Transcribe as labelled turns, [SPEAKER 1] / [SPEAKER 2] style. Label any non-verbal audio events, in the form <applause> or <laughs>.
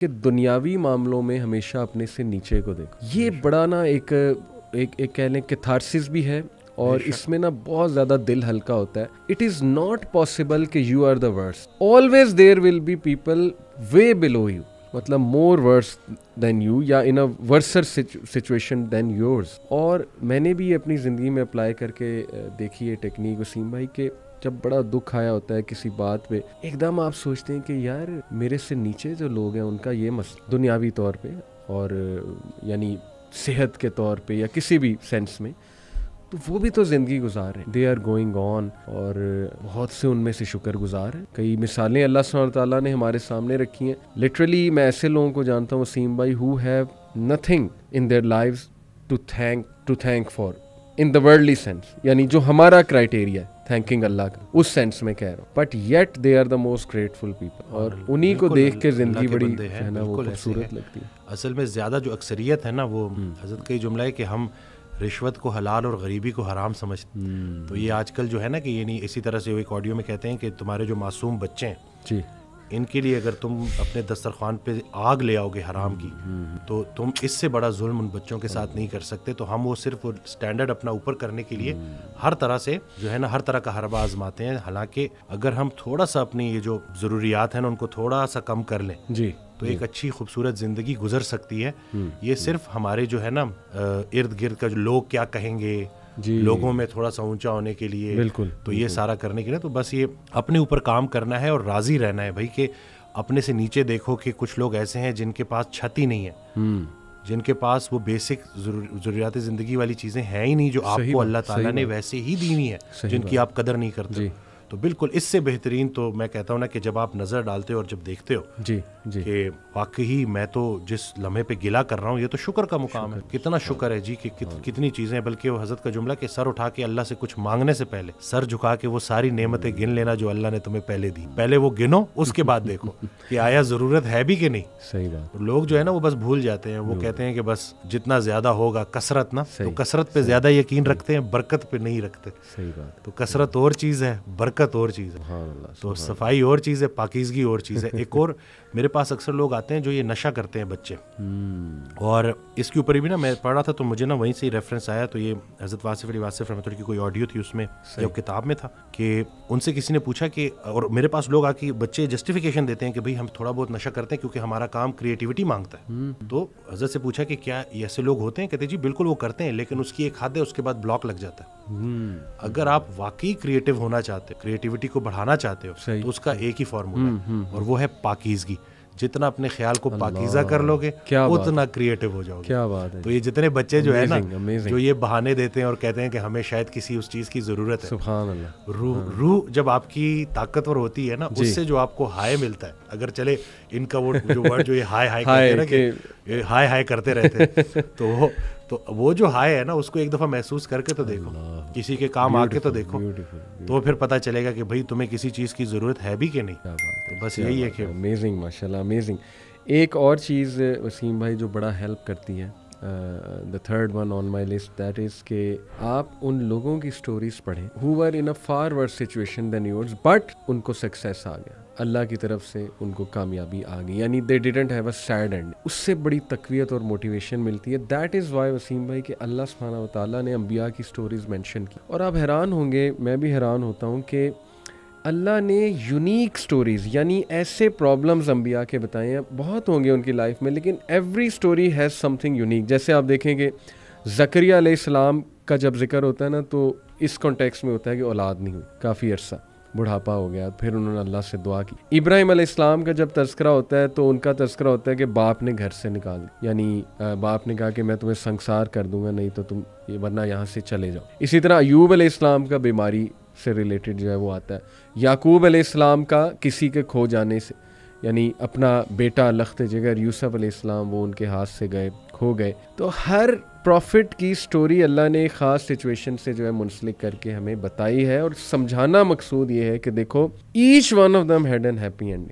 [SPEAKER 1] कि दुनियावी मामलों में हमेशा अपने से नीचे को देखो ये बड़ा ना एक एक एक कह लें कैथारसिस भी है और इसमें ना बहुत ज़्यादा दिल हल्का होता है इट इज़ नॉट पॉसिबल कि you are the worse always there will be people way below you मतलब मोर वर्स देन यू या in a worser situation than yours और मैंने भी अपनी ज़िंदगी में अप्लाई करके देखी है टेक्निक वसीम भाई के जब बड़ा दुख आया होता है किसी बात पे एकदम आप सोचते हैं कि यार मेरे से नीचे जो लोग हैं उनका ये मसला दुनियावी तौर पे और यानी सेहत के तौर पे या किसी भी सेंस में तो वो भी तो ज़िंदगी गुजार रहे दे आर गोइंग ऑन और बहुत से उनमें से शुक्र गुजार हैं कई मिसालें अल्लाह ताला ने हमारे सामने रखी हैं लिटरली मैं ऐसे लोगों को जानता हूँ वसीम भाई who have nothing in their life to thank to thank for in the worldly sense यानी जो हमारा क्राइटेरिया है थैंकिंग अल्लाह का उस सेंस में कह रहा हूँ but yet they are the most grateful people और उन्हीं को देख के जिंदगी बड़ी है ना वो खूबसूरत लगती
[SPEAKER 2] है असल में ज़्यादा जो अक्सरियत है ना वो हम्म। हजरत का ही जुमला है कि हम रिश्वत को हलाल और गरीबी को हराम समझते हम्म। तो ये आजकल जो है ना कि ये नहीं इसी तरह से वो एक ऑडियो में कहते हैं कि तुम्हारे जो मासूम बच्चे हैं जी इनके लिए अगर तुम अपने दस्तरखान पे आग ले आओगे हराम की तो तुम इससे बड़ा जुल्म उन बच्चों के साथ नहीं कर सकते तो हम वो सिर्फ स्टैंडर्ड अपना ऊपर करने के लिए हर तरह से जो है ना हर तरह का हरबा आजमाते हैं हालांकि अगर हम थोड़ा सा अपनी ये जो ज़रूरियात है ना उनको थोड़ा सा कम कर लें जी तो एक अच्छी खूबसूरत ज़िंदगी गुजर सकती है हम्म। ये सिर्फ हमारे जो है ना इर्द गिर्द का जो लोग क्या कहेंगे लोगों में थोड़ा सा ऊंचा होने के लिए बिल्कुल तो ये सारा करने के लिए तो बस ये अपने ऊपर काम करना है और राजी रहना है भाई कि अपने से नीचे देखो कि कुछ लोग ऐसे हैं जिनके पास छत ही नहीं है हम्म। जिनके पास वो बेसिक जरूरियात ज़िंदगी वाली चीज़ें हैं ही नहीं जो आपको अल्लाह ताला ने वैसे ही दी हुई है जिनकी आप कदर नहीं करते तो बिल्कुल इससे बेहतरीन तो मैं कहता हूँ ना कि जब आप नज़र डालते हो और जब देखते हो जी जी कि वाकई मैं तो जिस लम्हे पे गिला कर रहा हूँ ये तो शुक्र का मुकाम है कितना शुक्र है जी कि कित, हाँ। कितनी चीज़ें बल्कि वो हज़रत का जुमला कि सर उठा के अल्लाह से कुछ मांगने से पहले सर झुका के वो सारी नियमतें गिन लेना जो अल्लाह ने तुम्हें पहले दी पहले वो गिनो उसके बाद देखो कि आया ज़रूरत है भी कि नहीं सही बात लोग जो है ना वो बस भूल जाते हैं वो कहते हैं कि बस जितना ज़्यादा होगा कसरत ना तो कसरत पे ज़्यादा यकीन रखते हैं बरकत पे नहीं रखते सही बात तो कसरत और चीज़ है बरकत नज़ाकत और चीज़ है तो सफाई और चीज़ है पाकिजगी और चीज़ है एक और <laughs> मेरे पास अक्सर लोग आते हैं जो ये नशा करते हैं बच्चे
[SPEAKER 1] हम्म।
[SPEAKER 2] और इसके ऊपर भी ना मैं पढ़ रहा था तो मुझे ना वहीं से रेफरेंस आया तो ये हज़रत वासिफ अली वासिफ रहमत की कोई ऑडियो थी उसमें या किताब में था कि उनसे किसी ने पूछा कि और मेरे पास लोग आके बच्चे जस्टिफिकेशन देते हैं कि भाई हम थोड़ा बहुत नशा करते हैं क्योंकि हमारा काम क्रिएटिविटी मांगता है हम्म। तो हजरत से पूछा कि क्या ऐसे लोग होते हैं कहते जी बिल्कुल वो करते हैं लेकिन उसकी एक हाथ है उसके बाद ब्लॉक लग जाता है हम्म। अगर आप वाकई क्रिएटिव होना चाहते हो क्रिएटिविटी को बढ़ाना चाहते हो तो उसका एक ही फॉर्मूला है हम्म, हम्म, और वो है पाकिजगी जितना अपने ख्याल को पाकिजा कर लोगे क्या उतना क्रिएटिव हो जाओगे क्या बात है तो ये जितने बच्चे जो है ना जो ये बहाने देते हैं और कहते हैं कि हमें शायद किसी उस चीज की जरूरत है रूह रूह हाँ। जब आपकी ताकतवर होती है ना उससे जो आपको हाय मिलता है अगर चले इनका वो जो वर्ड जो ये हाय <laughs> हाय करते हाय हाय करते रहते <laughs> तो तो वो जो हाई है ना उसको एक दफ़ा महसूस करके तो देखो किसी के काम आके तो देखो तो फिर पता चलेगा कि भाई
[SPEAKER 1] तुम्हें किसी चीज़ की ज़रूरत है भी कि नहीं तो बस यही है कि अमेजिंग माशाल्लाह अमेजिंग एक और चीज़ वसीम भाई जो बड़ा हेल्प करती है the third one on my list that is के आप उन लोगों की स्टोरीज पढ़ें who are in a far worse situation than yours but उनको सक्सेस आ गया अल्लाह की तरफ से उनको कामयाबी आ गई यानी they didn't have a sad end उससे बड़ी तकवीत और मोटिवेशन मिलती है दैट इज़ वाई वसीम भाई कि अल्लाह सुबहाना ताली ने अम्बिया की स्टोरीज़ मैंशन की और आप हैरान होंगे मैं भी हैरान होता हूँ कि अल्लाह ने यूनिक स्टोरीज़ यानी ऐसे प्रॉब्लम्स अम्बिया के बताए हैं बहुत होंगे उनकी लाइफ में लेकिन every story has something unique जैसे आप देखेंगे जकरिया सलाम का जब जिक्र होता है ना तो इस कॉन्टेक्स्ट में होता है कि औलाद नहीं हुई काफ़ी अरसा बुढ़ापा हो गया फिर उन्होंने अल्लाह से दुआ की इब्राहिम इस्लाम का जब तस्करा होता है तो उनका तस्करा होता है कि बाप ने घर से निकाल यानी बाप ने कहा कि मैं तुम्हें संसार कर दूंगा नहीं तो तुम वरना यहाँ से चले जाओ इसी तरह अयूब इस्लाम का बीमारी से रिलेटेड जो है वो आता है याकूब इस्लाम का किसी के खो जाने से यानी अपना बेटा लखते जगह यूसुफ अलैहिस्सलाम वो उनके हाथ से गए खो गए तो हर प्रॉफिट की स्टोरी अल्लाह ने ख़ास सिचुएशन से जो है मुंसलिक करके हमें बताई है और समझाना मकसूद ये है कि देखो each one of them had an happy ending